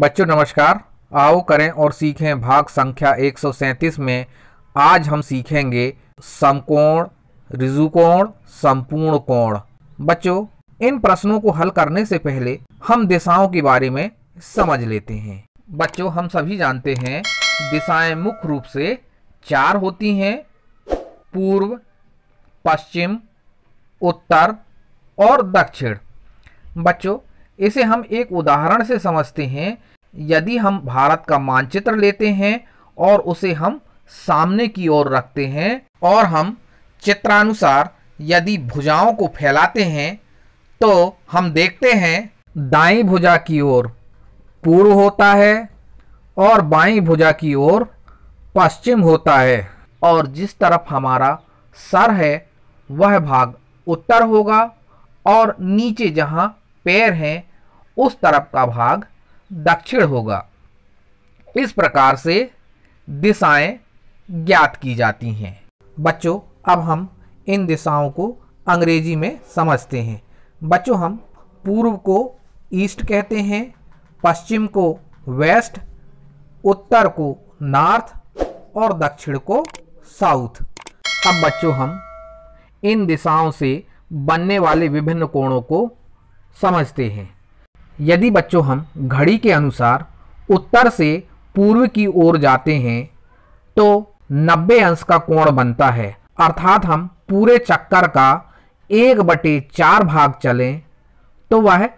बच्चों नमस्कार आओ करें और सीखें भाग संख्या 137 में आज हम सीखेंगे समकोण रिजुकोण संपूर्ण कोण बच्चों इन प्रश्नों को हल करने से पहले हम दिशाओं के बारे में समझ लेते हैं बच्चों हम सभी जानते हैं दिशाएं मुख्य रूप से चार होती हैं पूर्व पश्चिम उत्तर और दक्षिण बच्चों इसे हम एक उदाहरण से समझते हैं यदि हम भारत का मानचित्र लेते हैं और उसे हम सामने की ओर रखते हैं और हम चित्रानुसार यदि भुजाओं को फैलाते हैं तो हम देखते हैं दाई भुजा की ओर पूर्व होता है और बाई भुजा की ओर पश्चिम होता है और जिस तरफ हमारा सर है वह भाग उत्तर होगा और नीचे जहाँ पैर हैं उस तरफ का भाग दक्षिण होगा इस प्रकार से दिशाएं ज्ञात की जाती हैं बच्चों अब हम इन दिशाओं को अंग्रेजी में समझते हैं बच्चों हम पूर्व को ईस्ट कहते हैं पश्चिम को वेस्ट उत्तर को नॉर्थ और दक्षिण को साउथ अब बच्चों हम इन दिशाओं से बनने वाले विभिन्न कोणों को समझते हैं यदि बच्चों हम घड़ी के अनुसार उत्तर से पूर्व की ओर जाते हैं तो 90 अंश का कोण बनता है अर्थात हम पूरे चक्कर का एक बटे चार भाग चलें तो वह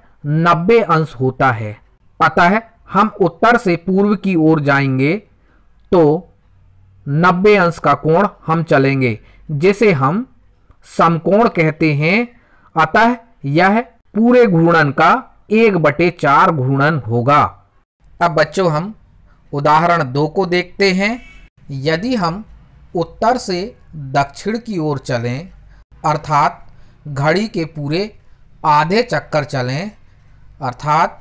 90 अंश होता है पता है हम उत्तर से पूर्व की ओर जाएंगे तो 90 अंश का कोण हम चलेंगे जिसे हम समकोण कहते हैं अतः यह पूरे घूर्णन का एक बटे चार घूर्णन होगा अब बच्चों हम उदाहरण दो को देखते हैं यदि हम उत्तर से दक्षिण की ओर चलें अर्थात घड़ी के पूरे आधे चक्कर चलें अर्थात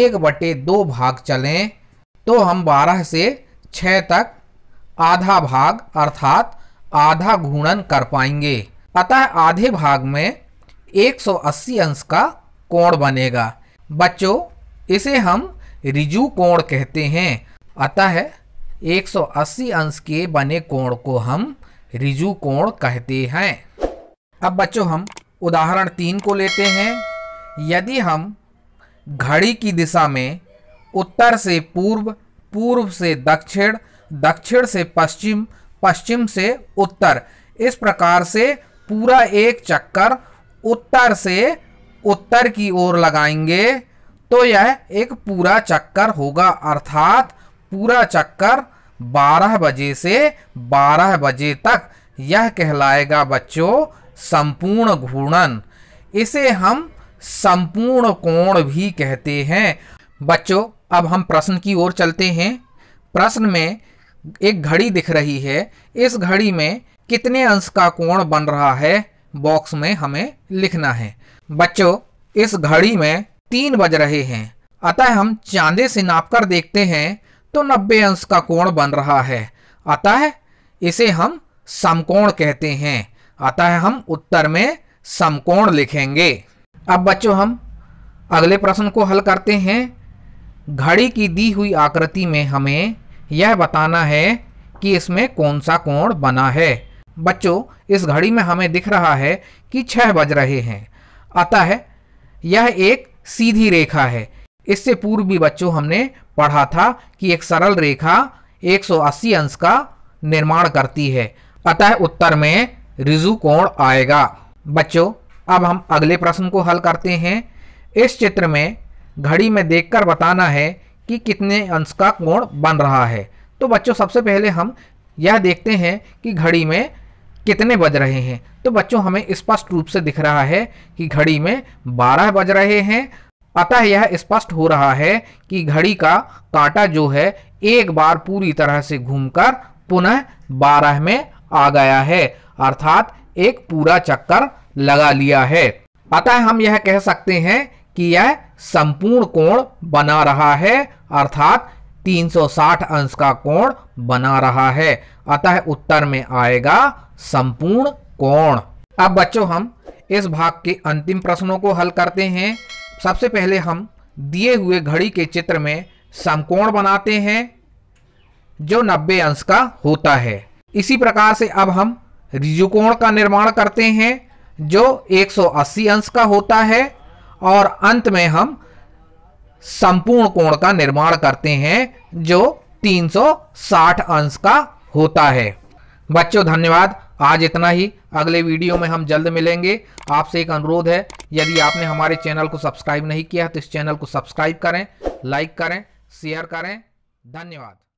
एक बटे दो भाग चलें तो हम बारह से छः तक आधा भाग अर्थात आधा घूर्णन कर पाएंगे अतः आधे भाग में 180 अंश का कोण बनेगा बच्चों इसे हम रिजु कोण कहते हैं अतः 180 अंश के बने कोण को हम रिजु कोण कहते हैं अब बच्चों हम उदाहरण तीन को लेते हैं यदि हम घड़ी की दिशा में उत्तर से पूर्व पूर्व से दक्षिण दक्षिण से पश्चिम पश्चिम से उत्तर इस प्रकार से पूरा एक चक्कर उत्तर से उत्तर की ओर लगाएंगे तो यह एक पूरा चक्कर होगा अर्थात पूरा चक्कर 12 बजे से 12 बजे तक यह कहलाएगा बच्चों संपूर्ण घूर्णन इसे हम संपूर्ण कोण भी कहते हैं बच्चों अब हम प्रश्न की ओर चलते हैं प्रश्न में एक घड़ी दिख रही है इस घड़ी में कितने अंश का कोण बन रहा है बॉक्स में हमें लिखना है बच्चों इस घड़ी में तीन बज रहे हैं अतः हम चांदे से नापकर देखते हैं तो 90 अंश का कोण बन रहा है अतः इसे हम समकोण कहते हैं अतः हम उत्तर में समकोण लिखेंगे अब बच्चों हम अगले प्रश्न को हल करते हैं घड़ी की दी हुई आकृति में हमें यह बताना है कि इसमें कौन सा कोण बना है बच्चों इस घड़ी में हमें दिख रहा है कि छह बज रहे हैं अतः है, यह एक सीधी रेखा है इससे पूर्व भी बच्चों हमने पढ़ा था कि एक सरल रेखा 180 अंश का निर्माण करती है अतः उत्तर में रिजु कोण आएगा बच्चों अब हम अगले प्रश्न को हल करते हैं इस चित्र में घड़ी में देखकर बताना है कि कितने अंश का कोण बन रहा है तो बच्चों सबसे पहले हम यह देखते हैं कि घड़ी में कितने बज रहे हैं तो बच्चों हमें स्पष्ट रूप से दिख रहा है कि घड़ी में बारह बज रहे हैं अतः यह स्पष्ट हो रहा है कि घड़ी का कांटा जो है एक बार पूरी तरह से घूमकर पुनः बारह में आ गया है अर्थात एक पूरा चक्कर लगा लिया है अतः हम यह कह सकते हैं कि यह संपूर्ण कोण बना रहा है अर्थात 360 अंश का कोण बना रहा है अतः उत्तर में आएगा संपूर्ण कोण अब बच्चों हम इस भाग के अंतिम प्रश्नों को हल करते हैं सबसे पहले हम दिए हुए घड़ी के चित्र में समकोण बनाते हैं जो 90 अंश का होता है इसी प्रकार से अब हम रिजुकोण का निर्माण करते हैं जो 180 अंश का होता है और अंत में हम संपूर्ण कोण का निर्माण करते हैं जो 360 अंश का होता है बच्चों धन्यवाद आज इतना ही अगले वीडियो में हम जल्द मिलेंगे आपसे एक अनुरोध है यदि आपने हमारे चैनल को सब्सक्राइब नहीं किया तो इस चैनल को सब्सक्राइब करें लाइक करें शेयर करें धन्यवाद